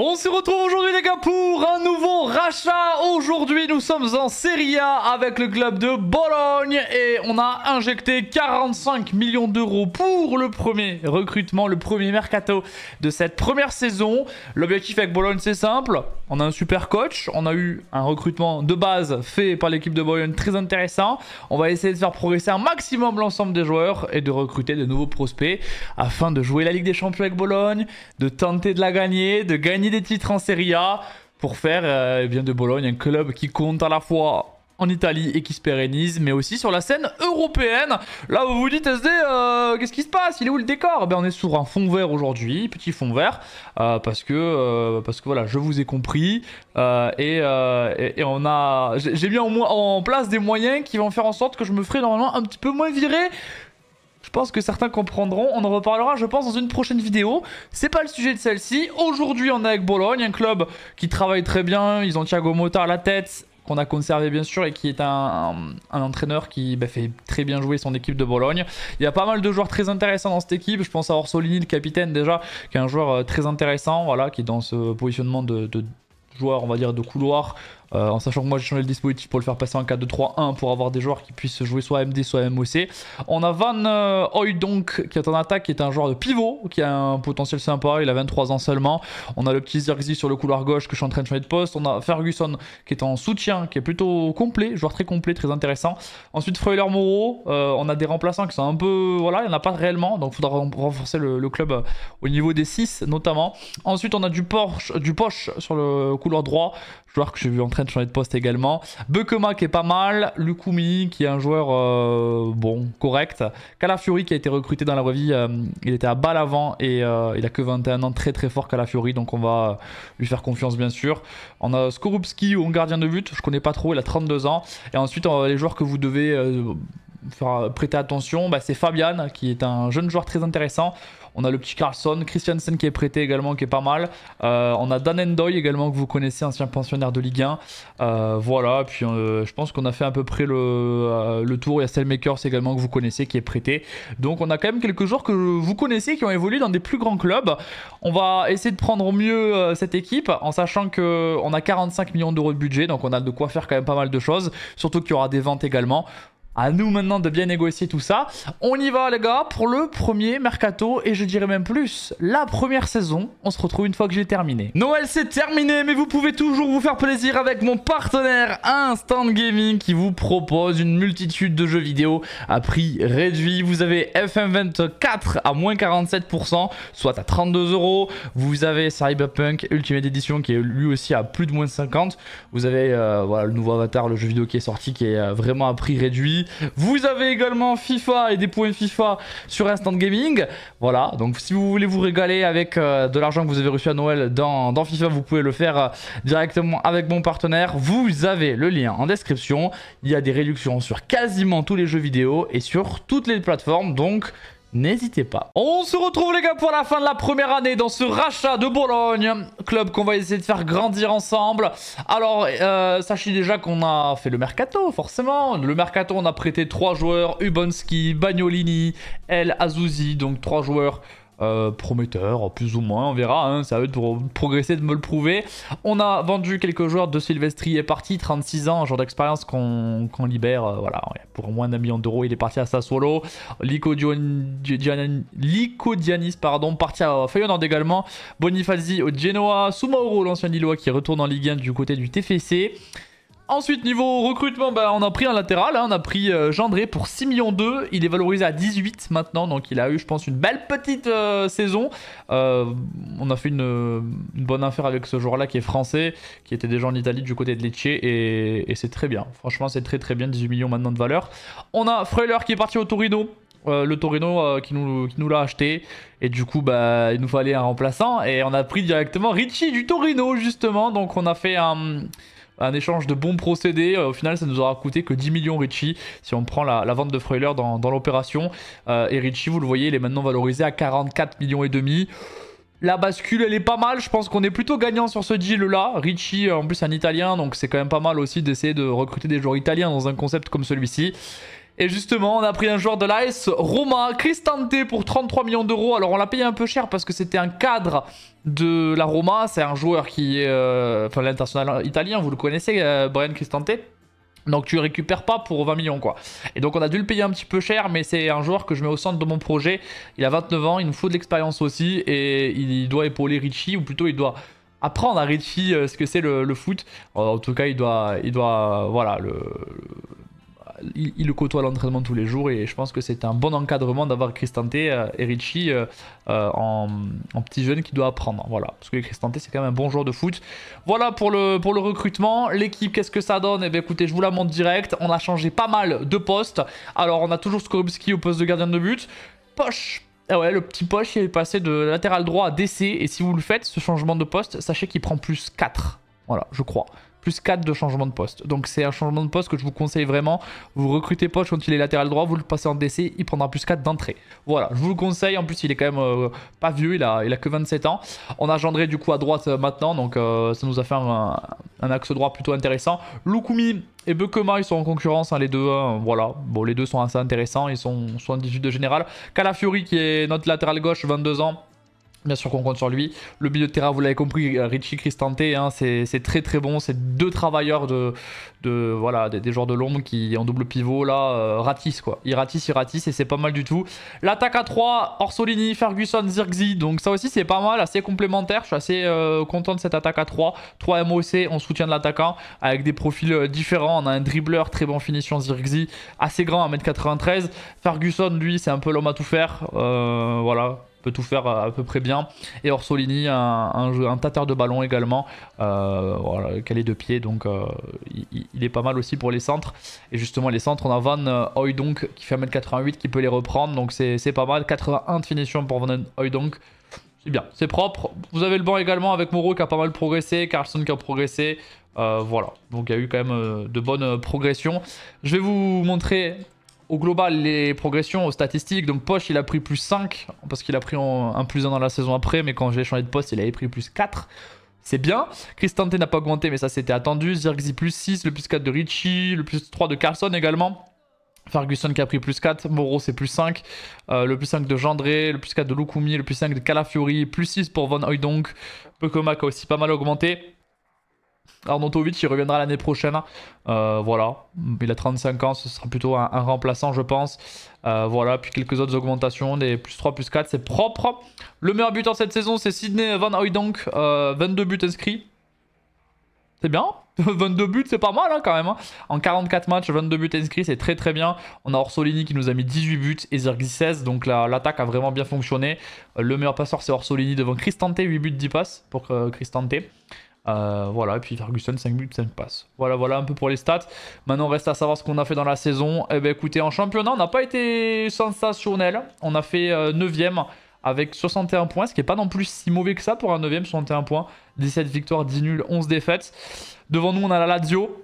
On se retrouve aujourd'hui les gars pour un nouveau rachat. Aujourd'hui nous sommes en Serie A avec le club de Bologne et on a injecté 45 millions d'euros pour le premier recrutement, le premier mercato de cette première saison. L'objectif avec Bologne c'est simple, on a un super coach, on a eu un recrutement de base fait par l'équipe de Bologne très intéressant. On va essayer de faire progresser un maximum l'ensemble des joueurs et de recruter de nouveaux prospects afin de jouer la Ligue des Champions avec Bologne, de tenter de la gagner, de gagner des titres en Serie A pour faire euh, eh bien de Bologne un club qui compte à la fois en Italie et qui se pérennise, mais aussi sur la scène européenne. Là, vous vous dites, SD, euh, qu'est-ce qui se passe Il est où le décor eh ben On est sur un fond vert aujourd'hui, petit fond vert, euh, parce, que, parce que voilà, je vous ai compris, et, et, on a, j'ai mis en, en, place des moyens qui vont faire en sorte que je me ferai normalement un petit peu moins virer je pense que certains comprendront. On en reparlera, je pense, dans une prochaine vidéo. C'est pas le sujet de celle-ci. Aujourd'hui, on est avec Bologne, un club qui travaille très bien. Ils ont Thiago Motta à la tête qu'on a conservé bien sûr et qui est un, entraîneur qui bah, fait très bien jouer son équipe de Bologne. Il y a pas mal de joueurs très intéressants dans cette équipe. Je pense à Orsolini, le capitaine déjà, qui est un joueur euh, très intéressant, voilà, qui est dans ce positionnement de, de joueur, on va dire, de couloir, euh, en sachant que moi j'ai changé le dispositif pour le faire passer en 4-2-3-1 pour avoir des joueurs qui puissent jouer soit MD soit MOC. On a Van euh, donc qui est en attaque, qui est un joueur de pivot, qui a un potentiel sympa, il a 23 ans seulement. On a le petit sur le couloir gauche que je suis en train de changer de poste. On a Ferguson qui est en soutien, qui est plutôt complet, joueur très complet, très intéressant. Ensuite Freuler Moreau, euh, on a des remplaçants qui sont un peu... Voilà, il n'y en a pas réellement, donc il faudra renforcer le, club au niveau des 6 notamment. Ensuite on a du, Porsche, du Poche sur le couloir droit, joueur que j'ai vu en train de changer de poste également. Bekema qui est pas mal, Lukumi qui est un joueur euh, bon, correct. Calafiori qui a été recruté dans la vraie vie, euh, il était à bal avant et euh, il a que 21 ans, très très fort Calafiori, donc on va lui faire confiance bien sûr. On a Skorupski, un gardien de but, je connais pas trop, il a 32 ans. Et ensuite, les joueurs que vous devez faire prêter attention, bah, c'est Fabian qui est un jeune joueur très intéressant. On a le petit Carlson, Christiansen qui est prêté également, qui est pas mal. Euh, on a Dan Endoy également, que vous connaissez, ancien pensionnaire de Ligue 1. Euh, voilà, puis euh, je pense qu'on a fait à peu près le, tour. Il y a Selmakers également, que vous connaissez, qui est prêté. Donc on a quand même quelques joueurs que vous connaissez, qui ont évolué dans des plus grands clubs. On va essayer de prendre au mieux cette équipe, en sachant qu'on a 45 millions d'euros de budget, donc on a de quoi faire quand même pas mal de choses. Surtout qu'il y aura des ventes également. À nous maintenant de bien négocier tout ça. On y va les gars pour le premier mercato et je dirais même plus, la première saison. On se retrouve une fois que j'ai terminé. Noël c'est terminé mais vous pouvez toujours vous faire plaisir avec mon partenaire Instant Gaming qui vous propose une multitude de jeux vidéo à prix réduit. Vous avez FM24 à moins 47%, soit à 32 euros. Vous avez Cyberpunk Ultimate Edition qui est lui aussi à plus de moins 50. Vous avez euh, le nouveau avatar, le jeu vidéo qui est sorti qui est euh, vraiment à prix réduit. Vous avez également FIFA et des points FIFA sur Instant Gaming. Voilà, donc si vous voulez vous régaler avec euh, de l'argent que vous avez reçu à Noël dans, FIFA, vous pouvez le faire euh, directement avec mon partenaire. Vous avez le lien en description. Il y a des réductions sur quasiment tous les jeux vidéo et sur toutes les plateformes. Donc N'hésitez pas. On se retrouve les gars pour la fin de la première année dans ce rachat de Bologne. Club qu'on va essayer de faire grandir ensemble. Alors, euh, sachez déjà qu'on a fait le mercato, forcément. Le mercato, on a prêté trois joueurs. Ubonski, Bagnolini, El Azouzi. Donc trois joueurs euh, prometteur, plus ou moins, on verra, hein, ça va être pour progresser, de me le prouver. On a vendu quelques joueurs, de Silvestri est parti, 36 ans, genre d'expérience qu'on libère, euh, voilà, pour moins d'un million d'euros, il est parti à Sassuolo. Lico, Dianis, pardon, parti à Feyenoord également. Bonifazi au Genoa, Sumauro l'ancien Lillois qui retourne en Ligue 1 du côté du TFC. Ensuite, niveau recrutement, bah, on a pris un latéral. Hein. on a pris euh, Gendré pour 6 millions 2. Il est valorisé à 18 maintenant. Donc, il a eu, je pense, une belle petite euh, saison. Euh, on a fait une, bonne affaire avec ce joueur-là qui est français, qui était déjà en Italie du côté de Lecce. Et, c'est très bien. Franchement, c'est très très bien. 18 millions maintenant de valeur. On a Freuler qui est parti au Torino. le Torino qui nous, l'a acheté. Et du coup, bah, il nous fallait un remplaçant. Et on a pris directement Richie du Torino, justement. Donc, on a fait un, un échange de bons procédés. Euh, au final, ça nous aura coûté que 10 millions Richie si on prend la, vente de Freuler dans, l'opération. Euh, et Richie, vous le voyez, il est maintenant valorisé à 44 millions et demi. La bascule, elle est pas mal. Je pense qu'on est plutôt gagnant sur ce deal-là. Richie, euh, en plus, un italien, donc c'est quand même pas mal aussi d'essayer de recruter des joueurs italiens dans un concept comme celui-ci. Et justement, on a pris un joueur de l'AS, Roma Cristante pour 33 millions d'euros. Alors on l'a payé un peu cher parce que c'était un cadre de la Roma. C'est un joueur qui est... Euh, enfin l'international italien, vous le connaissez, euh, Brian Cristante. Donc tu ne récupères pas pour 20 millions quoi. Et donc on a dû le payer un petit peu cher, mais c'est un joueur que je mets au centre de mon projet. Il a 29 ans, il nous faut de l'expérience aussi, et il doit épauler Richie, ou plutôt il doit apprendre à Richie euh, ce que c'est le, foot. En tout cas, il doit, il doit voilà, le, il, le côtoie à l'entraînement tous les jours et je pense que c'est un bon encadrement d'avoir Cristante euh, et Richie euh, euh, en, petit jeune qui doit apprendre. Voilà, parce que Cristante c'est quand même un bon joueur de foot. Voilà pour le, pour le recrutement. L'équipe, qu'est-ce que ça donne Eh bien écoutez, je vous la montre direct. On a changé pas mal de postes. Alors on a toujours Skorupski au poste de gardien de but. Poche, ah ouais, le petit poche, il est passé de latéral droit à DC. Et si vous le faites, ce changement de poste, sachez qu'il prend plus 4. Voilà, je crois. 4 de changement de poste. Donc c'est un changement de poste que je vous conseille vraiment. Vous recrutez Poche quand il est latéral droit, vous le passez en DC, il prendra plus 4 d'entrée. Voilà, je vous le conseille. En plus, il est quand même euh, pas vieux, il a, il a que 27 ans. On a Gendré du coup à droite euh, maintenant, donc euh, ça nous a fait un, axe droit plutôt intéressant. Lukumi et Bekema ils sont en concurrence, hein, les deux. Hein, voilà, bon, les deux sont assez intéressants, ils sont 78 de général. Calafiori qui est notre latéral gauche, 22 ans. Bien sûr qu'on compte sur lui. Le billet de terrain, vous l'avez compris, euh, Richie Cristante, hein, c'est très très bon. C'est deux travailleurs de, de voilà des, joueurs de l'ombre qui en double pivot là euh, ratissent quoi. Ils ratissent, ils ratissent et c'est pas mal du tout. L'attaque à 3, Orsolini, Ferguson, Zirgzi. Donc ça aussi c'est pas mal, assez complémentaire. Je suis assez euh, content de cette attaque à 3. 3 MOC, on soutient de l'attaquant avec des profils différents. On a un dribbleur, très bon finition Zirgzi, assez grand, 1m93. Ferguson lui c'est un peu l'homme à tout faire. voilà, tout faire à peu près bien. Et Orsolini, un, un, un tâteur de ballon également, euh, voilà, calé de pied, donc euh, il, est pas mal aussi pour les centres. Et justement, les centres, on a Van Hoydonk euh, qui fait 1m88 qui peut les reprendre, donc c'est pas mal. 81 de finition pour Van Hoydonk C'est bien, c'est propre. Vous avez le banc également avec Moreau qui a pas mal progressé, Carlson qui a progressé. Euh, voilà, donc il y a eu quand même de bonnes progressions. Je vais vous montrer au global, les progressions, aux statistiques, donc Poche, il a pris plus 5, parce qu'il a pris un plus 1 dans la saison après, mais quand j'ai changé de poste, il avait pris plus 4. C'est bien. Cristante n'a pas augmenté, mais ça c'était attendu. Zirgzi plus 6, le plus 4 de Richie, le plus 3 de Carlson également. Ferguson qui a pris plus 4, Moro c'est plus 5, euh, le plus 5 de Gendré, le plus 4 de Lukumi, le plus 5 de Calafiori, plus 6 pour Von Hoydonk. Pokémon a aussi pas mal augmenté. Arnautovic, il reviendra l'année prochaine. Euh, voilà, il a 35 ans, ce sera plutôt un, remplaçant, je pense. Euh, voilà, puis quelques autres augmentations, des plus 3, plus 4, c'est propre. Le meilleur buteur cette saison, c'est Sidney Van Hooydonk, 22 euh, buts inscrits. C'est bien, 22 buts, c'est pas mal hein, quand même. Hein. En 44 matchs, 22 buts inscrits, c'est très très bien. On a Orsolini qui nous a mis 18 buts et Zirgis 16, donc l'attaque a vraiment bien fonctionné. Le meilleur passeur, c'est Orsolini devant Cristante, 8 buts, 10 passes pour Cristante. Euh, voilà, et puis Ferguson, 5 buts, 5 passes. Voilà, voilà un peu pour les stats. Maintenant, reste à savoir ce qu'on a fait dans la saison. Eh bien, écoutez, en championnat, on n'a pas été sensationnel. On a fait 9ème euh, avec 61 points, ce qui n'est pas non plus si mauvais que ça pour un 9ème, 61 points. 17 victoires, 10 nuls, 11 défaites. Devant nous, on a la Lazio.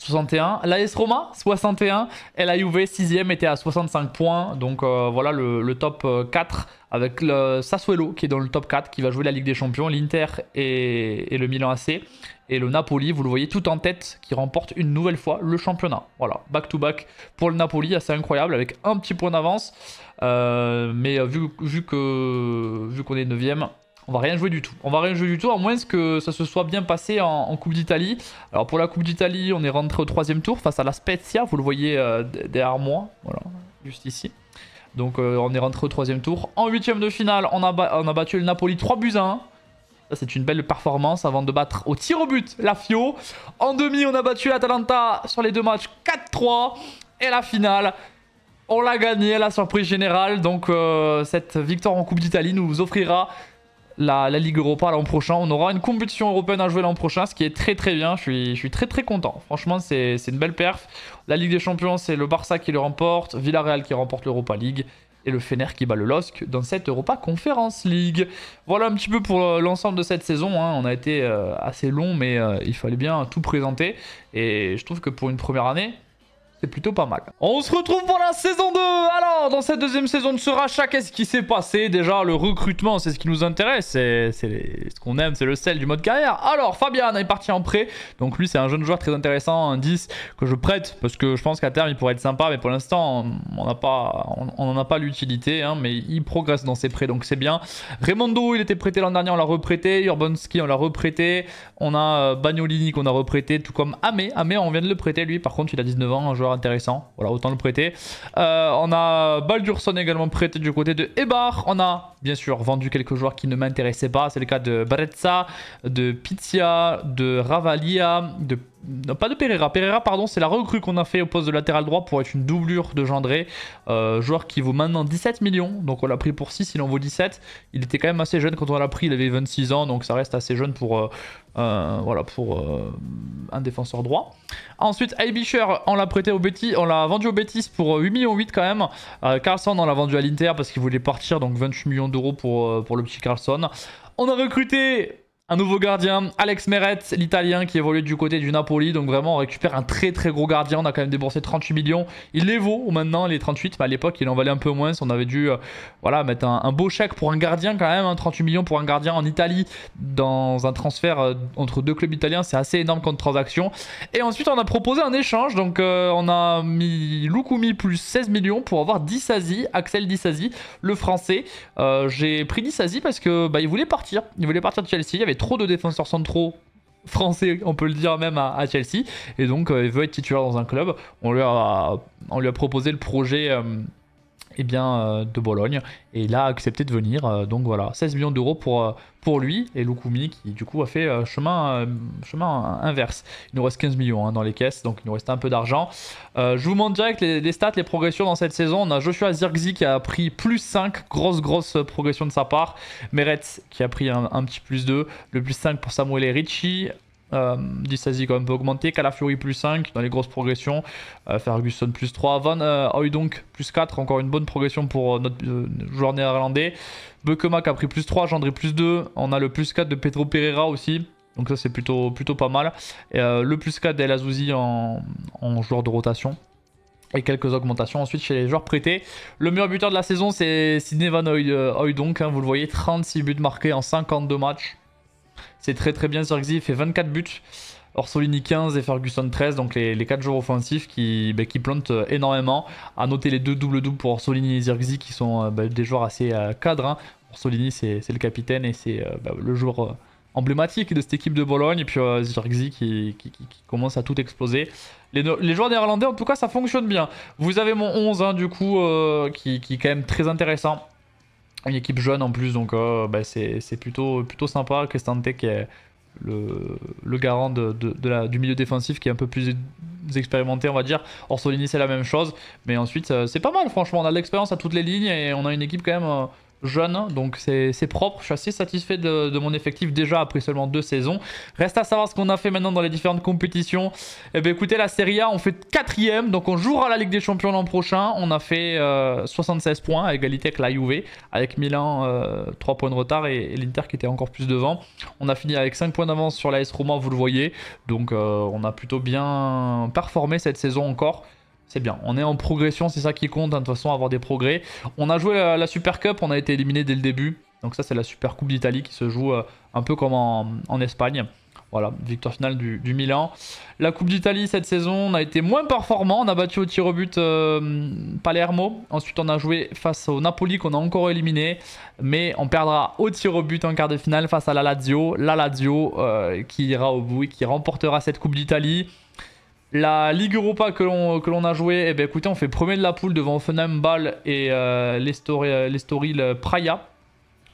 61. L'AS Roma, 61. Et la Juve, 6ème, était à 65 points. Donc euh, voilà le, top 4 euh, avec le Sassuolo qui est dans le top 4, qui va jouer la Ligue des Champions, l'Inter et, le Milan AC. Et le Napoli, vous le voyez tout en tête, qui remporte une nouvelle fois le championnat. Voilà, back-to-back pour le Napoli, assez incroyable, avec un petit point d'avance. Euh, mais vu, vu qu'on est 9ème, on va rien jouer du tout. On va rien jouer du tout, à moins que ça se soit bien passé en, Coupe d'Italie. Alors pour la Coupe d'Italie, on est rentré au troisième tour face à la Spezia. Vous le voyez euh, derrière moi, voilà, juste ici. Donc euh, on est rentré au troisième tour. En huitième de finale, on a, on a battu le Napoli 3 buts 1. c'est une belle performance avant de battre au tir au but la Fio. En demi, on a battu l'Atalanta sur les deux matchs 4-3. Et la finale, on l'a gagnée, la surprise générale. Donc euh, cette victoire en Coupe d'Italie nous offrira la, Ligue Europa l'an prochain. On aura une compétition européenne à jouer l'an prochain, ce qui est très très bien. Je suis, je suis très très content. Franchement, c'est une belle perf. La Ligue des Champions, c'est le Barça qui le remporte, Villarreal qui remporte l'Europa League et le Fener qui bat le LOSC dans cette Europa Conference League. Voilà un petit peu pour euh, l'ensemble de cette saison. Hein. On a été euh, assez long, mais euh, il fallait bien tout présenter. Et je trouve que pour une première année, c'est plutôt pas mal. On se retrouve pour la saison 2 Alors, dans cette deuxième saison de ce rachat, qu'est-ce qui s'est passé Déjà, le recrutement, c'est ce qui nous intéresse. C'est ce qu'on aime, c'est le sel du mode carrière. Alors, Fabian est parti en prêt. Donc lui, c'est un jeune joueur très intéressant, un 10 que je prête. Parce que je pense qu'à terme, il pourrait être sympa. Mais pour l'instant, on n'en pas, a pas l'utilité. Hein, mais il progresse dans ses prêts, donc c'est bien. Raimondo, il était prêté l'an dernier, on l'a reprêté. Urbanski, on l'a reprêté. On a euh, Bagnolini qu'on a reprêté, tout comme Amé. Amé, on vient de le prêter, lui. Par contre, il a 19 ans, un intéressant. Voilà, autant le prêter. Euh, on a Baldurson également prêté du côté de Ebar. On a bien sûr vendu quelques joueurs qui ne m'intéressaient pas. C'est le cas de Barezza, de Pizia, de Ravalia, de non, pas de Pereira. Pereira, pardon, c'est la recrue qu'on a fait au poste de latéral droit pour être une doublure de Gendré. Euh, joueur qui vaut maintenant 17 millions. Donc on l'a pris pour 6, il en vaut 17. Il était quand même assez jeune quand on l'a pris. Il avait 26 ans, donc ça reste assez jeune pour, euh, euh, voilà, pour un défenseur droit. Ensuite, Aibischer, on l'a prêté au on l'a vendu au Betis pour 8 millions 8 quand même. Carlson, on l'a vendu à l'Inter parce qu'il voulait partir, donc 28 millions d'euros pour, pour le petit Carlson. On a recruté un nouveau gardien, Alex Meret, l'italien qui évolue du côté du Napoli. Donc vraiment, on récupère un très très gros gardien. On a quand même déboursé 38 millions. Il les vaut maintenant, les 38. Mais à l'époque, il en valait un peu moins. On avait dû euh, voilà, mettre un, beau chèque pour un gardien quand même. 38 hein. millions pour un gardien en Italie dans un transfert euh, entre deux clubs italiens. C'est assez énorme comme transaction. Et ensuite, on a proposé un échange. Donc euh, on a mis Lukumi plus 16 millions pour avoir Dissasi, Axel Dissasi, le français. J'ai pris Dissasi parce que bah, il voulait partir. Il voulait partir de Chelsea. Il y avait trop de défenseurs centraux français, on peut le dire même à, Chelsea, et donc euh, il veut être titulaire dans un club. On on lui a proposé le projet euh, eh bien, euh, de Bologne. Et il a accepté de venir. Euh, donc voilà, 16 millions d'euros pour, euh, pour lui et Lukumi qui du coup a fait chemin, chemin inverse. Il nous reste 15 millions hein, dans les caisses, donc il nous reste un peu d'argent. je vous montre direct les, stats, les progressions dans cette saison. On a Joshua Zirgzi qui a pris plus 5, grosse grosse progression de sa part. Meretz qui a pris un, petit plus 2, le plus 5 pour Samuel et Richie. Euh, quand même peut augmenter. Calafuri plus 5 dans les grosses progressions. Euh, Ferguson plus 3. Van euh, Hoydonk plus 4. Encore une bonne progression pour euh, notre joueur néerlandais. Beukema a pris plus 3. Gendry plus 2. On a le plus 4 de Pedro Pereira aussi. Donc ça c'est plutôt, plutôt pas mal. le plus 4 d'El en, joueur de rotation et quelques augmentations ensuite chez les joueurs prêtés. Le meilleur buteur de la saison, c'est Sidney Van Hoydonk, hein. vous le voyez, 36 buts marqués en 52 matchs. C'est très très bien Zirgzi, il fait 24 buts. Orsolini 15 et Ferguson 13, donc les, les 4 joueurs offensifs qui, ben, plantent euh, énormément. À noter les deux doubles-doubles pour Orsolini et Zirgzi qui sont euh, ben, des joueurs assez euh, cadres. Hein. Orsolini c'est le capitaine et c'est ben, le joueur emblématique de cette équipe de Bologne. Et puis Zirgzi qui, commence à tout exploser. Les, joueurs néerlandais en tout cas ça fonctionne bien. Vous avez mon 11 hein, du coup qui, qui est quand même très intéressant une équipe jeune en plus, donc euh, bah, c'est plutôt, plutôt sympa. Cristante qui est le, garant la, du milieu défensif qui est un peu plus expérimenté, on va dire. Orsolini, c'est la même chose, mais ensuite, euh, c'est pas mal, franchement. On a de l'expérience à toutes les lignes et on a une équipe quand même euh, jeune, hein, donc c'est propre. Je suis assez satisfait de, mon effectif déjà après seulement deux saisons. Reste à savoir ce qu'on a fait maintenant dans les différentes compétitions. Eh bien écoutez, la Serie A, on fait quatrième, donc on jouera la Ligue des Champions l'an prochain. On a fait 76 euh, points à égalité avec la Juve, avec Milan 3 euh, points de retard et, l'Inter qui était encore plus devant. On a fini avec 5 points d'avance sur la S Roma, vous le voyez. Donc euh, on a plutôt bien performé cette saison encore c'est bien. On est en progression, c'est ça qui compte, hein, de toute façon, avoir des progrès. On a joué la, la Super Cup, on a été éliminé dès le début. Donc ça, c'est la Super Coupe d'Italie qui se joue euh, un peu comme en, Espagne. Voilà, victoire finale du, Milan. La Coupe d'Italie cette saison, on a été moins performant. On a battu au tir au but euh, Palermo. Ensuite, on a joué face au Napoli qu'on a encore éliminé. Mais on perdra au tir au but en quart de finale face à la Lazio. La Lazio euh, qui ira au bout et qui remportera cette Coupe d'Italie. La Ligue Europa que l'on a joué, eh ben, écoutez, on fait premier de la poule devant Offenheim, Ball et euh, l'Estoril euh, Praia,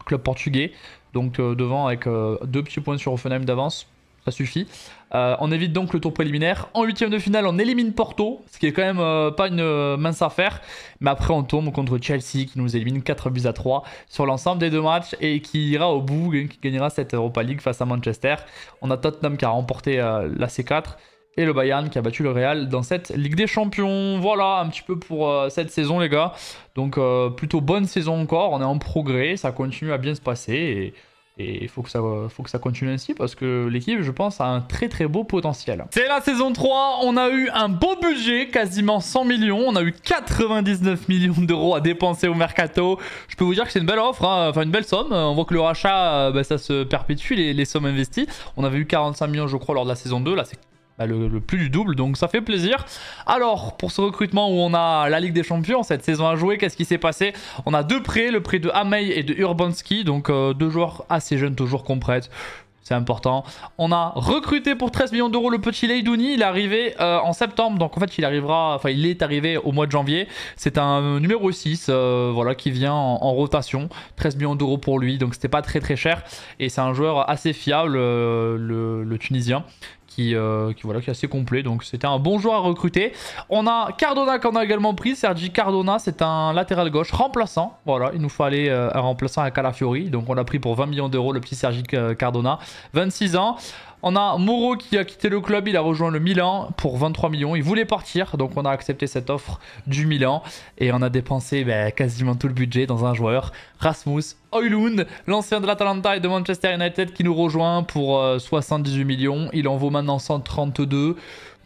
club portugais. Donc euh, devant avec deux petits points sur Offenheim d'avance, ça suffit. on évite donc le tour préliminaire. En huitième de finale, on élimine Porto, ce qui est quand même pas une mince affaire. Mais après, on tombe contre Chelsea qui nous élimine 4 buts à 3 sur l'ensemble des deux matchs et qui ira au bout, qui gagnera cette Europa League face à Manchester. On a Tottenham qui a remporté la C4 et le Bayern qui a battu le Real dans cette Ligue des Champions. Voilà un petit peu pour euh, cette saison les gars. Donc euh, plutôt bonne saison encore, on est en progrès, ça continue à bien se passer et il faut, que ça, continue ainsi parce que l'équipe, je pense, a un très très beau potentiel. C'est la saison 3, on a eu un beau budget, quasiment 100 millions. On a eu 99 millions d'euros à dépenser au mercato. Je peux vous dire que c'est une belle offre, hein. enfin une belle somme. On voit que le rachat, euh, bah, ça se perpétue, les, les, sommes investies. On avait eu 45 millions, je crois, lors de la saison 2. Là, c'est bah, le, plus du double, donc ça fait plaisir. Alors, pour ce recrutement où on a la Ligue des Champions, cette saison à jouer, qu'est-ce qui s'est passé On a deux prêts, le prêt de Amei et de Urbanski, donc euh, deux joueurs assez jeunes toujours qu'on prête c'est important. On a recruté pour 13 millions d'euros le petit Leidouni. Il est arrivé euh, en septembre, donc en fait il arrivera, enfin il est arrivé au mois de janvier. C'est un numéro 6, euh, voilà, qui vient en, rotation. 13 millions d'euros pour lui, donc c'était pas très très cher. Et c'est un joueur assez fiable, le, Tunisien, euh, qui, voilà, qui est assez complet. Donc c'était un bon joueur à recruter. On a Cardona qu'on a également pris. Sergi Cardona, c'est un latéral gauche remplaçant. Voilà, il nous fallait aller euh, un remplaçant à Calafiori. Donc on l'a pris pour 20 millions d'euros, le petit Sergi euh, Cardona. 26 ans. On a Moreau qui a quitté le club, il a rejoint le Milan pour 23 millions. Il voulait partir, donc on a accepté cette offre du Milan. Et on a dépensé ben, quasiment tout le budget dans un joueur, Rasmus Oilund, l'ancien de l'Atalanta et de Manchester United qui nous rejoint pour 78 euh, millions. Il en vaut maintenant 132.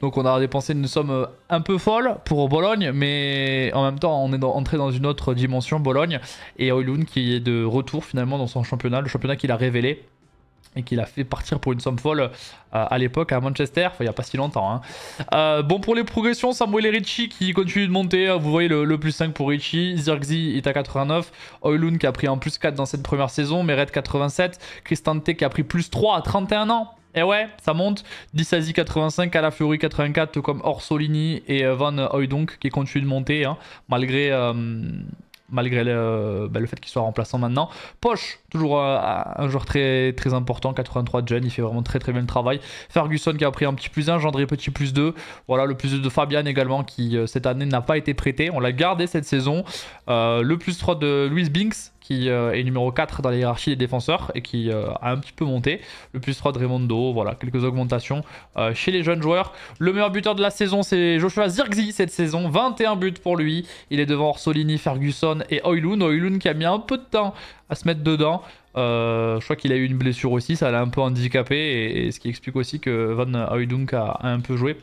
Donc on a dépensé une somme euh, un peu folle pour Bologne, mais en même temps on est entré dans une autre dimension, Bologne, et oylund qui est de retour finalement dans son championnat, le championnat qu'il a révélé et qu'il a fait partir pour une somme folle euh, à l'époque à Manchester, enfin il n'y a pas si longtemps. Hein. Euh, bon pour les progressions, Samuel et Richie qui continue de monter, euh, vous voyez le, plus 5 pour Richie. Zirgzi est à 89, Oilun qui a pris en plus 4 dans cette première saison, Meret 87, Cristante qui a pris plus 3 à 31 ans. Et eh ouais, ça monte. Dissasi 85, Alafiori 84, comme Orsolini et Van Oudonk qui continue de monter, hein, malgré malgré ben, le, fait qu'il soit remplaçant maintenant. Poche, toujours euh, un joueur très, très important, 83 de il fait vraiment très très bien le travail. Ferguson qui a pris un petit plus 1, Gendry petit plus 2. Voilà, le plus 2 de Fabian également qui euh, cette année n'a pas été prêté. On l'a gardé cette saison. Euh, le plus 3 de Louis Binks, qui euh, est numéro 4 dans la hiérarchie des défenseurs et qui euh, a un petit peu monté. Le plus 3 de Raimondo, voilà, quelques augmentations euh, chez les jeunes joueurs. Le meilleur buteur de la saison, c'est Joshua Zirgzi cette saison, 21 buts pour lui. Il est devant Orsolini, Ferguson et Oilun. Oilun qui a mis un peu de temps à se mettre dedans. je crois qu'il a eu une blessure aussi, ça l'a un peu handicapé, et, ce qui explique aussi que Van Hooydonk a, un peu joué.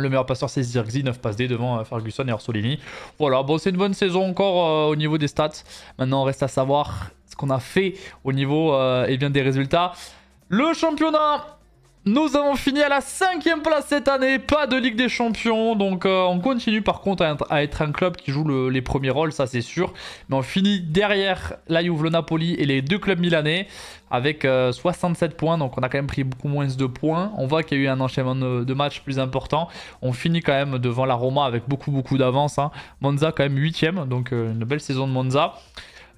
Le meilleur passeur, c'est Zirgzi, 9 passes D devant euh, Ferguson et Orsolini. Voilà, bon, c'est une bonne saison encore euh, au niveau des stats. Maintenant, reste à savoir ce qu'on a fait au niveau et euh, eh bien, des résultats. Le championnat nous avons fini à la cinquième place cette année, pas de Ligue des Champions, donc euh, on continue par contre à, être un club qui joue les premiers rôles, ça c'est sûr. Mais on finit derrière la Juve, le Napoli et les deux clubs milanais avec 67 euh, points, donc on a quand même pris beaucoup moins de points. On voit qu'il y a eu un enchaînement de, matchs plus important. On finit quand même devant la Roma avec beaucoup beaucoup d'avance. Hein. Monza quand même huitième, donc euh, une belle saison de Monza.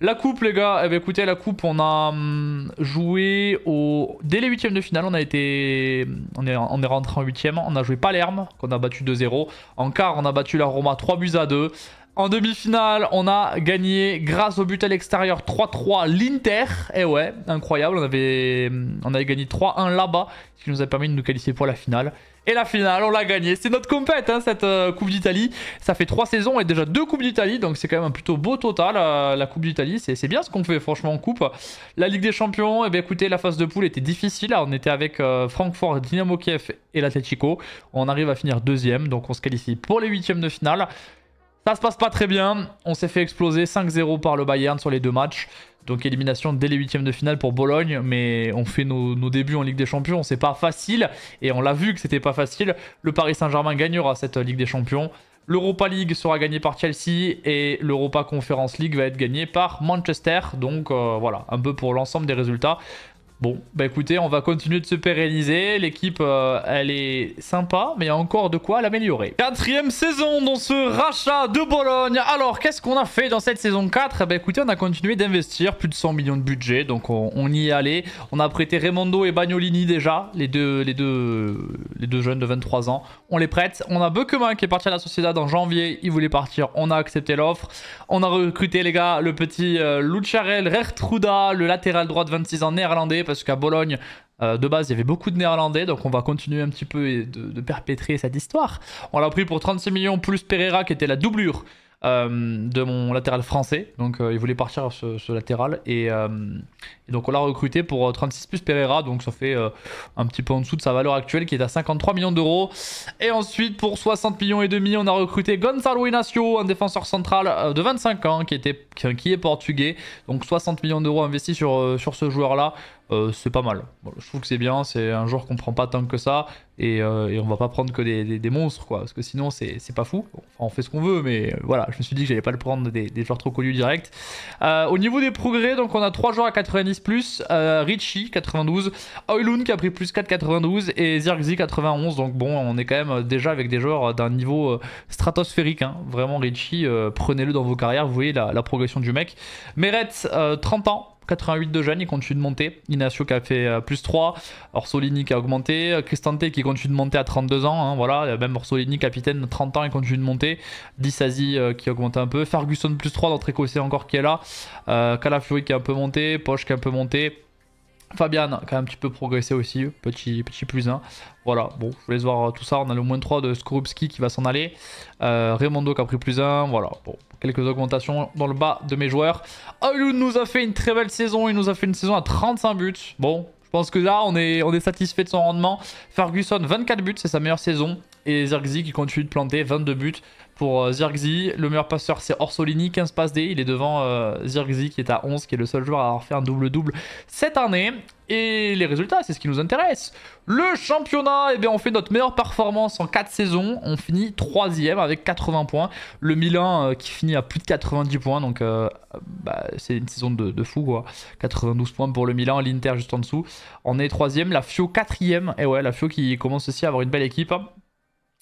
La coupe, les gars, eh ben, écoutez, la coupe, on a hum, joué au... dès les huitièmes de finale. On a été, on est, on est rentré en huitième. On a joué Palerme, qu'on a battu 2-0. En quart, on a battu la Roma 3 buts à 2. En demi-finale, on a gagné grâce au but à l'extérieur 3-3 l'Inter. Et eh ouais, incroyable. On avait, hum, on avait gagné 3-1 là-bas, ce qui nous a permis de nous qualifier pour la finale. Et la finale, on l'a gagnée. C'est notre compète, hein, cette euh, Coupe d'Italie. Ça fait trois saisons et déjà deux Coupes d'Italie. Donc c'est quand même un plutôt beau total, euh, la Coupe d'Italie. C'est bien ce qu'on fait, franchement, en Coupe. La Ligue des Champions, eh bien, écoutez, la phase de poule était difficile. On était avec euh, Francfort, Dynamo Kiev et l'Atletico. On arrive à finir deuxième. Donc on se qualifie pour les huitièmes de finale. Ça se passe pas très bien. On s'est fait exploser 5-0 par le Bayern sur les deux matchs. Donc élimination dès les huitièmes de finale pour Bologne, mais on fait nos, débuts en Ligue des Champions, c'est pas facile, et on l'a vu que c'était pas facile. Le Paris Saint-Germain gagnera cette euh, Ligue des Champions. L'Europa League sera gagnée par Chelsea et l'Europa Conference League va être gagnée par Manchester. Donc euh, voilà, un peu pour l'ensemble des résultats. Bon, bah écoutez, on va continuer de se pérenniser. L'équipe, euh, elle est sympa, mais il y a encore de quoi l'améliorer. Quatrième saison dans ce rachat de Bologne. Alors, qu'est-ce qu'on a fait dans cette saison 4 Bah écoutez, on a continué d'investir, plus de 100 millions de budget, donc on, y est allé. On a prêté Raimondo et Bagnolini déjà, les deux, les, deux, les deux jeunes de 23 ans. On les prête. On a Beukema qui est parti à la Sociedad en janvier, il voulait partir, on a accepté l'offre. On a recruté les gars, le petit euh, Lucharel Rertruda, le latéral droit de 26 ans néerlandais, parce qu'à Bologne, euh, de base, il y avait beaucoup de Néerlandais, donc on va continuer un petit peu de, de perpétrer cette histoire. On l'a pris pour 36 millions, plus Pereira, qui était la doublure euh, de mon latéral français. Donc euh, il voulait partir ce, latéral. Et, donc on l'a recruté pour 36 plus Pereira. Donc ça fait un petit peu en dessous de sa valeur actuelle qui est à 53 millions d'euros. Et ensuite pour 60 millions et demi, on a recruté Gonzalo Inacio, un défenseur central de 25 ans qui, était, est portugais. Donc 60 millions d'euros investis sur, sur ce joueur-là. Euh, c'est pas mal. je trouve que c'est bien, c'est un joueur qu'on prend pas tant que ça, et, euh, on va pas prendre que des, des, monstres, quoi, parce que sinon c'est pas fou. on fait ce qu'on veut, mais euh, voilà, je me suis dit que j'allais pas le prendre des, des, joueurs trop connus direct. au niveau des progrès, donc on a 3 joueurs à 90+, plus, Richie 92, Oilun qui a pris plus 92 et Zirgzi 91, donc bon, on est quand même déjà avec des joueurs d'un niveau stratosphérique, hein. vraiment Richie, prenez-le dans vos carrières, vous voyez la, la progression du mec. Meret, 30 ans, 88 de jeunes, il continue de monter. Inacio qui a fait euh, plus 3, Orsolini qui a augmenté, Cristante qui continue de monter à 32 ans, hein, voilà, même Orsolini capitaine 30 ans, il continue de monter. Dissasi euh, qui qui augmenté un peu, Ferguson plus 3, notre écossais encore qui est là, euh, Calafiori qui a un peu monté, Poche qui a un peu monté. Fabian qui a un petit peu progressé aussi, petit, petit plus 1. Voilà, bon, je vous laisse voir tout ça. On a le moins 3 de Skorupski qui va s'en aller. Raimondo qui a pris plus 1, voilà. Bon, quelques augmentations dans le bas de mes joueurs. Ayoun nous a fait une très belle saison. Il nous a fait une saison à 35 buts. Bon, je pense que là, on est, on est satisfait de son rendement. Ferguson, 24 buts, c'est sa meilleure saison. Et Zergzi qui continue de planter, 22 buts pour euh, Zirgzi. Le meilleur passeur, c'est Orsolini, 15 passes D. Il est devant euh, Zirgzi qui est à 11, qui est le seul joueur à avoir fait un double-double cette année. Et les résultats, c'est ce qui nous intéresse. Le championnat, eh bien, on fait notre meilleure performance en 4 saisons. On finit 3 avec 80 points. Le Milan euh, qui finit à plus de 90 points. Donc, bah, c'est une saison de, de, fou. Quoi. 92 points pour le Milan. L'Inter juste en dessous. On est 3 La Fio 4 Et ouais, la Fio qui commence aussi à avoir une belle équipe.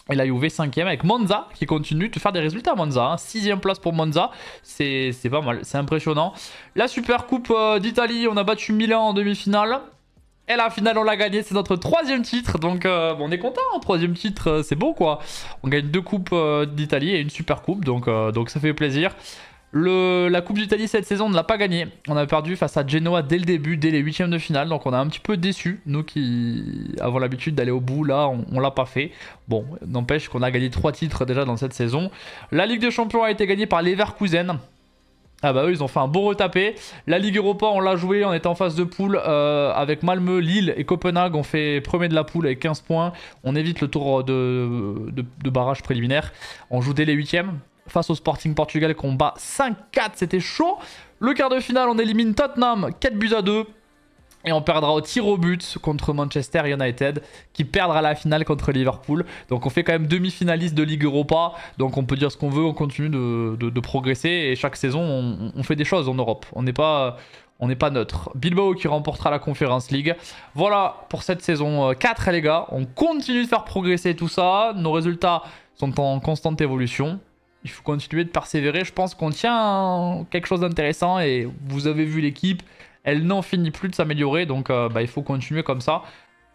Et la Juve 5ème avec Monza qui continue de faire des résultats Monza. 6 hein. place pour Monza, c'est pas mal, c'est impressionnant. La Super Coupe euh, d'Italie, on a battu Milan en demi-finale. Et la finale, on l'a gagnée, c'est notre troisième titre. Donc euh, on est content, hein. troisième titre, euh, c'est beau quoi. On gagne deux coupes d'Italie et une Super Coupe, donc, donc ça fait plaisir la Coupe d'Italie cette saison, on ne l'a pas gagnée. On a perdu face à Genoa dès le début, dès les huitièmes de finale. Donc on a un petit peu déçu. Nous qui avons l'habitude d'aller au bout, là, on, ne l'a pas fait. Bon, n'empêche qu'on a gagné trois titres déjà dans cette saison. La Ligue des Champions a été gagnée par l'Everkusen. Ah bah eux ils ont fait un beau retapé. La Ligue Europa on l'a joué, on était en phase de poule euh, avec Malmö, Lille et Copenhague. On fait premier de la poule avec 15 points. On évite le tour de, de barrage préliminaire. On joue dès les huitièmes face au Sporting Portugal qu'on bat 5-4, c'était chaud. Le quart de finale, on élimine Tottenham, 4 buts à 2. Et on perdra au tir au but contre Manchester United, qui perdra la finale contre Liverpool. Donc on fait quand même demi-finaliste de Ligue Europa. Donc on peut dire ce qu'on veut, on continue de, progresser. Et chaque saison, on, fait des choses en Europe. On n'est pas, on n'est pas neutre. Bilbao qui remportera la Conference League. Voilà pour cette saison 4 euh, les gars. On continue de faire progresser tout ça. Nos résultats sont en constante évolution il faut continuer de persévérer. Je pense qu'on tient quelque chose d'intéressant et vous avez vu l'équipe, elle n'en finit plus de s'améliorer. Donc euh, bah, il faut continuer comme ça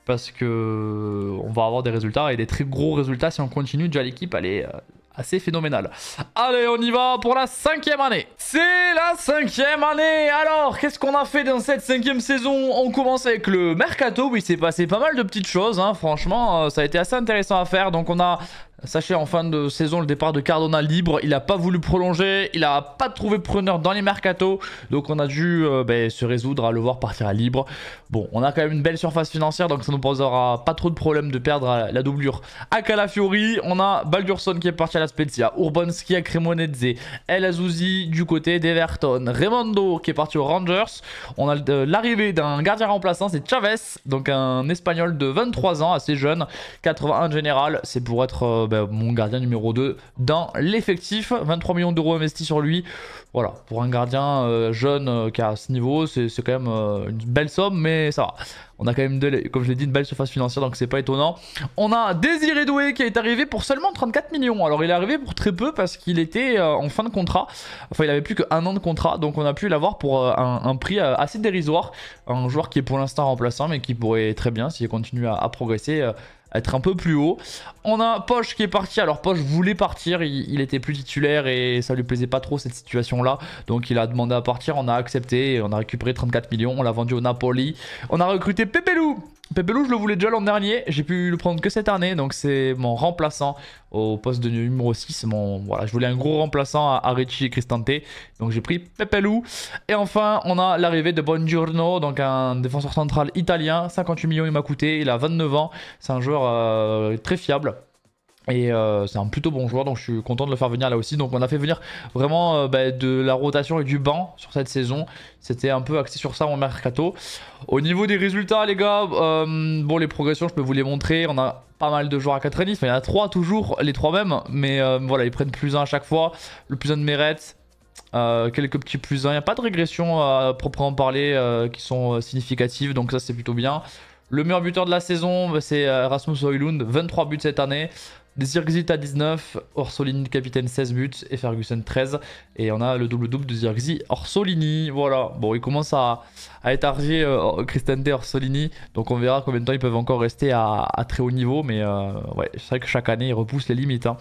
parce que on va avoir des résultats et des très gros résultats si on continue. Déjà l'équipe, elle est euh, assez phénoménale. Allez, on y va pour la cinquième année. C'est la cinquième année. Alors, qu'est-ce qu'on a fait dans cette cinquième saison On commence avec le mercato Oui c'est passé pas mal de petites choses. Hein. Franchement, euh, ça a été assez intéressant à faire. Donc, on a Sachez en fin de saison le départ de Cardona libre. Il n'a pas voulu prolonger. Il n'a pas trouvé preneur dans les mercato. Donc on a dû euh, ben, se résoudre à le voir partir à libre. Bon, on a quand même une belle surface financière. Donc ça ne nous posera pas trop de problèmes de perdre la doublure à Calafiori. On a Baldurson qui est parti à la Spezia. Urbanski à Cremonese. El Azuzi du côté d'Everton. Raimondo qui est parti aux Rangers. On a euh, l'arrivée d'un gardien remplaçant. C'est Chavez. Donc un espagnol de 23 ans, assez jeune. 81 général. C'est pour être... Euh, ben, bah, mon gardien numéro 2 dans l'effectif. 23 millions d'euros investis sur lui. Voilà, pour un gardien euh, jeune euh, qui a ce niveau, c'est quand même euh, une belle somme, mais ça va. On a quand même, comme je l'ai dit, une belle surface financière, donc c'est pas étonnant. On a Désiré Doué qui est arrivé pour seulement 34 millions. Alors il est arrivé pour très peu parce qu'il était en fin de contrat. Enfin, il avait plus qu'un an de contrat, donc on a pu l'avoir pour un, prix assez dérisoire. Un joueur qui est pour l'instant remplaçant, mais qui pourrait très bien, s'il continue à progresser, être un peu plus haut. On a Poche qui est parti. Alors Poche voulait partir, il, était plus titulaire et ça lui plaisait pas trop cette situation là. Donc il a demandé à partir, on a accepté, on a récupéré 34 millions, on l'a vendu au Napoli. On a recruté Pépelou. Pepelou, je le voulais déjà l'an dernier, j'ai pu le prendre que cette année, donc c'est mon remplaçant au poste de numéro 6. Mon, voilà, je voulais un gros remplaçant à, Ricci et Cristante, donc j'ai pris Pepelou. Et enfin, on a l'arrivée de Bongiorno, donc un défenseur central italien, 58 millions il m'a coûté, il a 29 ans, c'est un joueur euh, très fiable. Et euh, c'est un plutôt bon joueur, donc je suis content de le faire venir là aussi. Donc on a fait venir vraiment euh, bah, de la rotation et du banc sur cette saison. C'était un peu axé sur ça mon mercato. Au niveau des résultats les gars, euh, bon les progressions je peux vous les montrer. On a pas mal de joueurs à 4 ennemis, il y en a 3 toujours, les 3 mêmes. Mais voilà, ils prennent plus 1 à chaque fois. Le plus 1 de Meret, quelques petits plus 1. Il n'y a pas de régression à proprement parler qui sont significatives, donc ça c'est plutôt bien. Le meilleur buteur de la saison, bah, c'est Rasmus Højlund, 23 buts cette année. Zirgzit à 19, Orsolini capitaine 16 buts et Ferguson 13. Et on a le double-double de Zirgzi Orsolini. Voilà, bon, il commence à, étarger euh, Orsolini. Donc on verra combien de temps ils peuvent encore rester à, très haut niveau. Mais euh, ouais, c'est vrai que chaque année, ils repoussent les limites. Hein.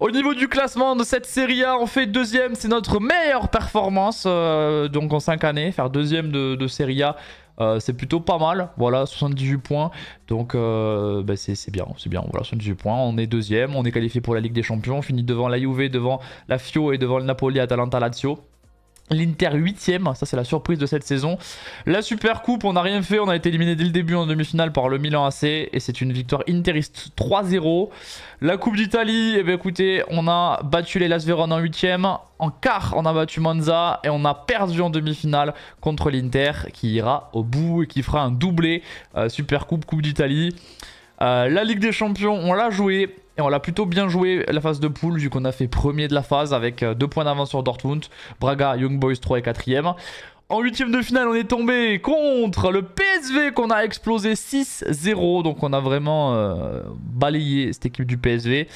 Au niveau du classement de cette Serie A, on fait deuxième. C'est notre meilleure performance euh, donc en 5 années. Faire deuxième de, de Serie A. Euh, c'est plutôt pas mal, voilà, 78 points. Donc euh, ben, c'est bien, c'est bien, voilà, 78 points. On est deuxième, on est qualifié pour la Ligue des Champions, on finit devant la Juve, devant la Fio et devant le Napoli, Atalanta, Lazio. L'Inter 8ème, ça c'est la surprise de cette saison. La Super Coupe, on n'a rien fait, on a été éliminé dès le début en demi-finale par le Milan AC et c'est une victoire interiste 3-0. La Coupe d'Italie, eh ben, écoutez, on a battu les Las Véron en 8ème, en quart on a battu Monza et on a perdu en demi-finale contre l'Inter qui ira au bout et qui fera un doublé euh, Super Coupe, Coupe d'Italie. Euh, la Ligue des Champions, on l'a joué, et on l'a plutôt bien joué la phase de poule vu qu'on a fait premier de la phase avec euh, deux points d'avance sur Dortmund. Braga, Young Boys 3 et 4ème. En huitième de finale, on est tombé contre le PSV qu'on a explosé 6-0. Donc on a vraiment euh, balayé cette équipe du PSV.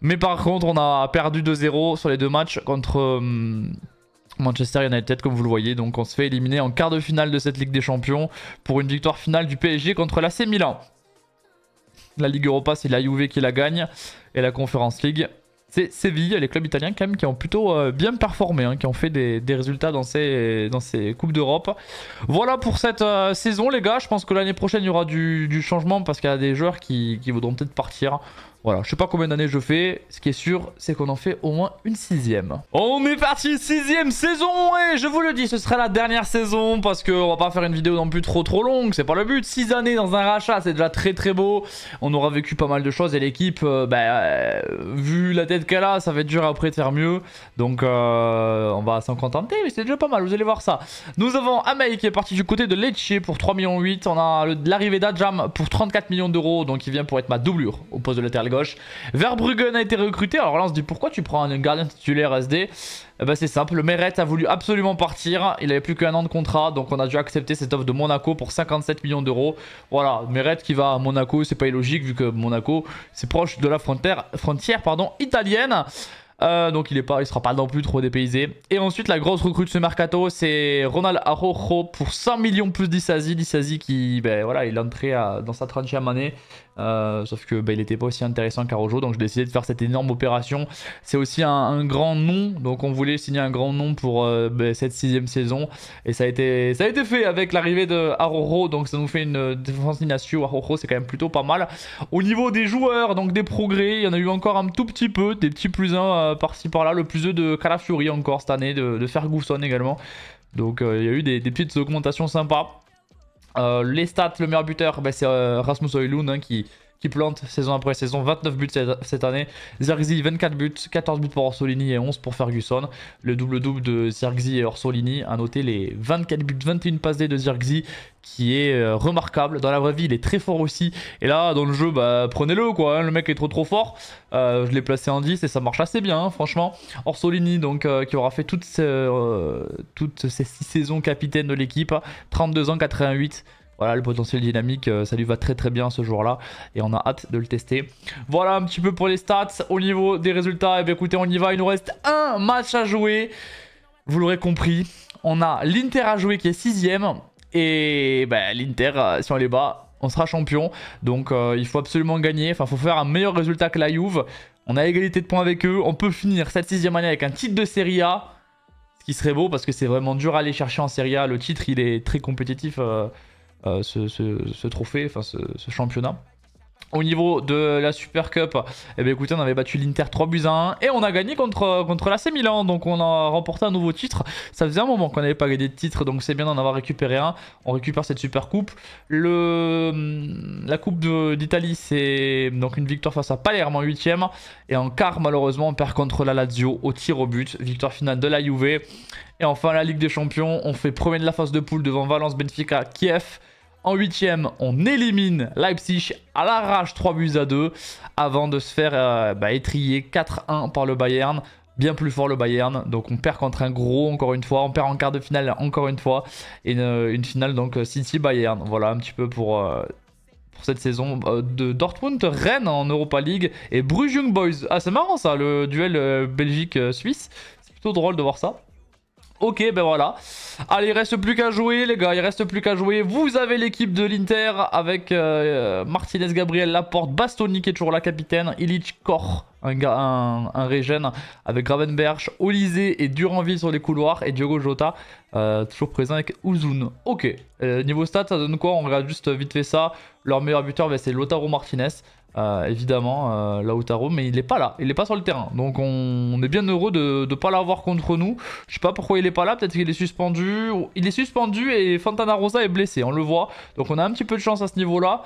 Mais par contre, on a perdu 2-0 sur les deux matchs contre hum, Manchester United, comme vous le voyez. Donc on se fait éliminer en quart de finale de cette Ligue des Champions pour une victoire finale du PSG contre l'AC Milan. La Ligue Europa, c'est la Juve qui la gagne. Et la Conference League, c'est Séville, les clubs italiens quand même qui ont plutôt euh, bien performé, hein, qui ont fait des, résultats dans ces, dans ces Coupes d'Europe. Voilà pour cette euh, saison les gars, je pense que l'année prochaine il y aura du, changement parce qu'il y a des joueurs qui, qui voudront peut-être partir. Voilà, je sais pas combien d'années je fais. Ce qui est sûr, c'est qu'on en fait au moins une sixième. On est parti, sixième saison Et je vous le dis, ce sera la dernière saison parce qu'on va pas faire une vidéo non plus trop trop longue. C'est pas le but. Six années dans un rachat, c'est déjà très très beau. On aura vécu pas mal de choses et l'équipe, euh, bah, euh, vu la tête qu'elle a, ça va être dur après de faire mieux. Donc euh, on va s'en contenter, mais c'est déjà pas mal, vous allez voir ça. Nous avons Amei qui est parti du côté de Lecce pour 3 ,8 millions. On a l'arrivée d'Adjam pour 34 millions d'euros, donc il vient pour être ma doublure au poste de latéral Verbruggen a été recruté. Alors là, on se dit pourquoi tu prends un gardien titulaire SD Bah eh ben, C'est simple. Le Meret a voulu absolument partir. Il avait plus qu'un an de contrat. Donc on a dû accepter cette offre de Monaco pour 57 millions d'euros. Voilà, Meret qui va à Monaco, c'est pas illogique vu que Monaco, c'est proche de la frontière, frontière pardon, italienne. Euh, donc il est pas, il sera pas non plus trop dépaysé. Et ensuite la grosse recrue de ce mercato, c'est Ronald Arrojo pour 100 millions plus d'Issasi. D'Issazi qui, ben voilà, il est entré dans sa 30e année. Euh, sauf que n'était bah, pas aussi intéressant qu'Arojo, donc j'ai décidé de faire cette énorme opération. C'est aussi un, grand nom, donc on voulait signer un grand nom pour euh, bah, cette sixième saison, et ça a été, ça a été fait avec l'arrivée de Aroro, donc ça nous fait une euh, défense nationale Aroro, c'est quand même plutôt pas mal. Au niveau des joueurs, donc des progrès, il y en a eu encore un tout petit peu, des petits plus 1 par-ci par-là, le plus 2 de Calafuri encore cette année, de, de Ferguson également. Donc il y a eu des petites augmentations sympas. Euh, les stats, le meilleur buteur, ben c'est euh, Rasmus Oilun hein, qui, qui plante saison après saison. 29 buts cette, année. Zergzi, 24 buts, 14 buts pour Orsolini et 11 pour Ferguson. Le double-double de Zergzi et Orsolini. A noté les 24 buts, 21 passes de Zergzi qui est euh, remarquable. Dans la vraie vie, il est très fort aussi. Et là, dans le jeu, bah, prenez-le, quoi. Hein. Le mec est trop trop fort. Euh, je l'ai placé en 10 et ça marche assez bien, hein, franchement. Orsolini, donc, euh, qui aura fait toutes ces, toutes ces 6 saisons capitaine de l'équipe. 32 hein. ans, 88. Voilà, le potentiel dynamique, euh, ça lui va très très bien ce jour là Et on a hâte de le tester. Voilà un petit peu pour les stats. Au niveau des résultats, et eh bien écoutez, on y va. Il nous reste un match à jouer. Vous l'aurez compris. On a l'Inter à jouer qui est sixième. Et ben, l'Inter, euh, si on les bat, on sera champion. Donc euh, il faut absolument gagner. Enfin, il faut faire un meilleur résultat que la Juve. On a égalité de points avec eux. On peut finir cette sixième année avec un titre de Serie A. Ce qui serait beau parce que c'est vraiment dur à aller chercher en Serie A. Le titre, il est très compétitif. Euh, ce, ce, trophée, enfin ce championnat. Au niveau de la Super Cup, eh bien, écoutez, on avait battu l'Inter 3 buts à 1 et on a gagné contre, contre l'AC Milan. Donc on a remporté un nouveau titre. Ça faisait un moment qu'on n'avait pas gagné de titre, donc c'est bien d'en avoir récupéré un. On récupère cette Super Coupe. Le, la Coupe d'Italie, c'est donc une victoire face à Palerme en 8 Et en quart, malheureusement, on perd contre la Lazio au tir au but. Victoire finale de la Juve. Et enfin, la Ligue des Champions, on fait premier de la phase de poule devant Valence, Benfica, Kiev. En huitième, on élimine Leipzig à l'arrache 3 buts à 2 avant de se faire euh, bah, étrier 4-1 par le Bayern. Bien plus fort le Bayern, donc on perd contre un gros encore une fois, on perd en quart de finale encore une fois, et euh, une, finale donc euh, City-Bayern. Voilà un petit peu pour pour cette saison de Dortmund Rennes en Europa League et Bruges Young Boys. Ah c'est marrant ça, le duel Belgique-Suisse. C'est plutôt drôle de voir ça. Ok, ben voilà. Allez, il reste plus qu'à jouer, les gars. Il reste plus qu'à jouer. Vous avez l'équipe de l'Inter avec euh, Martinez, Gabriel, Laporte, Bastoni qui est toujours la capitaine, Illich, Kor, un, un, un régène, avec Gravenberch, Olysée et Duranville sur les couloirs et Diogo Jota euh, toujours présent avec Uzun. Ok, euh, niveau stats, ça donne quoi On regarde juste vite fait ça. Leur meilleur buteur, ben, c'est Lotaro Martinez. Euh, évidemment, euh, Lautaro, mais il n'est pas là, il n'est pas sur le terrain. Donc on, est bien heureux de ne pas l'avoir contre nous. Je sais pas pourquoi il n'est pas là, peut-être qu'il est suspendu. Il est suspendu et Fontana Rosa est blessé, on le voit. Donc on a un petit peu de chance à ce niveau-là.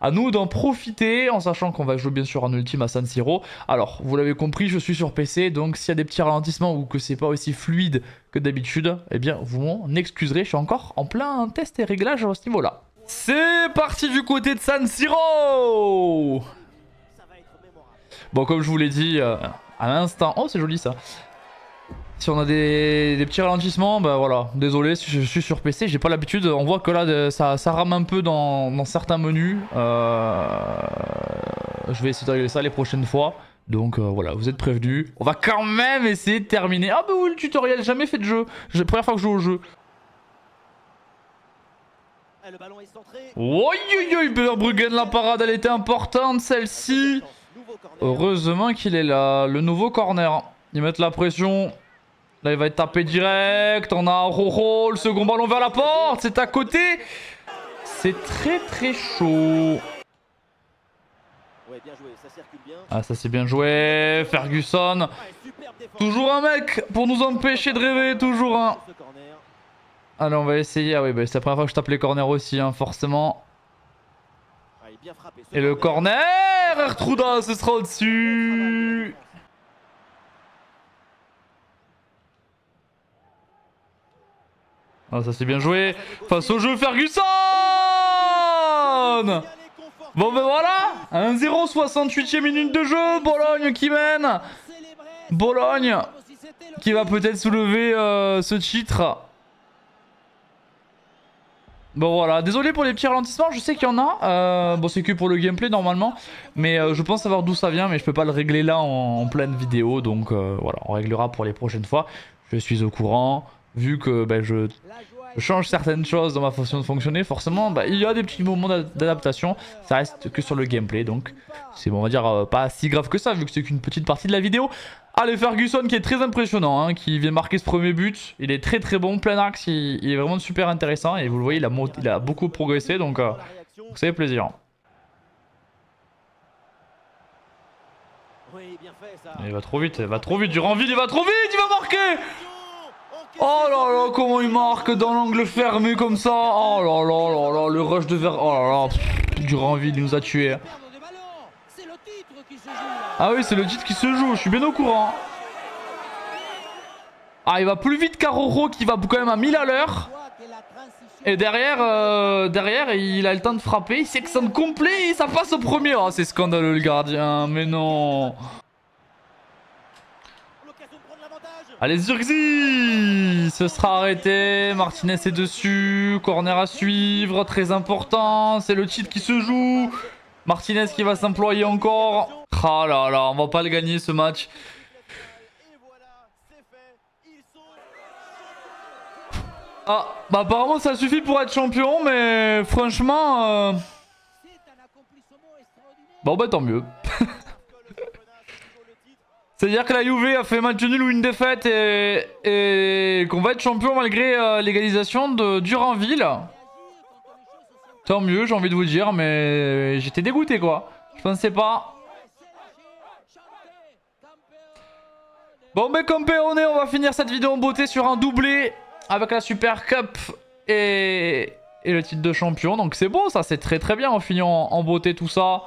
À nous d'en profiter en sachant qu'on va jouer bien sûr en ultime à San Siro. Alors, vous l'avez compris, je suis sur PC, donc s'il y a des petits ralentissements ou que c'est pas aussi fluide que d'habitude, eh bien vous m'en excuserez, je suis encore en plein test et réglage à ce niveau-là. C'est parti du côté de San Siro Bon, comme je vous l'ai dit euh, à l'instant... Oh, c'est joli ça si on a des, petits ralentissements, bah voilà, désolé, je, je suis sur PC, j'ai pas l'habitude, on voit que là ça, ça rame un peu dans, certains menus. Euh, je vais essayer de régler ça les prochaines fois. Donc euh, voilà, vous êtes prévenus. On va quand même essayer de terminer. Ah bah oui, le tutoriel, jamais fait de jeu. C'est la première fois que je joue au jeu. Oh, Berbruggen, la parade, elle était importante celle-ci. Heureusement qu'il est là. Le nouveau corner. Ils mettent la pression. Là, il va être tapé direct. On a Rojo, le second ballon vers la porte. C'est à côté. C'est très très chaud. Ah, ça c'est bien joué. Ferguson. Ah, Toujours un mec pour nous empêcher de rêver. Toujours un. Allez, ah on va essayer. Ah oui, bah, c'est la première fois que je tape les corners aussi, hein, forcément. Ah, Et le corner Ertruda, ce sera au-dessus Ah, ça c'est bien joué. Face au jeu Ferguson Bon ben voilà 1-0, 68 e minute de jeu. Bologne qui mène. Bologne qui va peut-être soulever euh, ce titre. Bon voilà, désolé pour les petits ralentissements, je sais qu'il y en a. Euh, bon c'est que pour le gameplay normalement, mais euh, je pense savoir d'où ça vient, mais je peux pas le régler là en, pleine vidéo, donc euh, voilà, on réglera pour les prochaines fois. Je suis au courant, vu que ben, je change certaines choses dans ma façon de fonctionner, forcément ben, il y a des petits moments d'adaptation, ça reste que sur le gameplay, donc c'est bon, on va dire pas si grave que ça, vu que c'est qu'une petite partie de la vidéo. Allez, Ferguson qui est très impressionnant, hein, qui vient marquer ce premier but. Il est très très bon, plein axe, il, est vraiment super intéressant. Et vous le voyez, il a, il a beaucoup progressé, donc c'est euh, plaisir. Il va trop vite, il va trop vite, Durandville il va trop vite, il va marquer Oh là là, comment il marque dans l'angle fermé comme ça Oh là là là là, le rush de verre, oh là là, il nous a tués. Ah oui, c'est le titre qui se joue, je suis bien au courant. Ah, il va plus vite qu'Aroro qui va quand même à 1000 à l'heure. Et derrière, euh, derrière, il a le temps de frapper, il ne complet et ça passe au premier. Ah, c'est scandaleux le gardien, mais non. Allez Zurgzi Ce sera arrêté, Martinez est dessus, corner à suivre, très important, c'est le titre qui se joue. Martinez qui va s'employer encore. Oh là là, on va pas le gagner ce match. Ah, bah apparemment ça suffit pour être champion, mais franchement... Euh, bon bah tant mieux. C'est-à-dire que la UV a fait match nul ou une défaite et, qu'on va être champion malgré euh, l'égalisation de Duranville. Tant mieux, j'ai envie de vous dire, mais j'étais dégoûté quoi. Je pensais pas. Bon ben comme est, on va finir cette vidéo en beauté sur un doublé avec la Super Cup et, et le titre de champion. Donc c'est bon ça, c'est très très bien en finissant en beauté tout ça.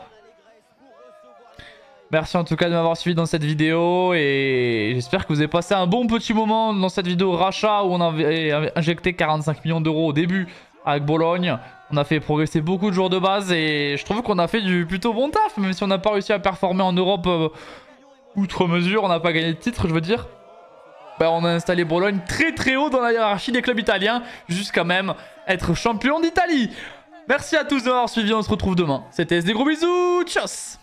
Merci en tout cas de m'avoir suivi dans cette vidéo et j'espère que vous avez passé un bon petit moment dans cette vidéo rachat où on avait injecté 45 millions d'euros au début avec Bologne. On a fait progresser beaucoup de joueurs de base et je trouve qu'on a fait du plutôt bon taf même si on n'a pas réussi à performer en Europe euh, outre mesure. On n'a pas gagné de titre, je veux dire. Ben, on a installé Bologne très très haut dans la hiérarchie des clubs italiens, jusqu'à même être champion d'Italie. Merci à tous d'avoir suivi, on se retrouve demain. C'était SD. gros bisous, tchuss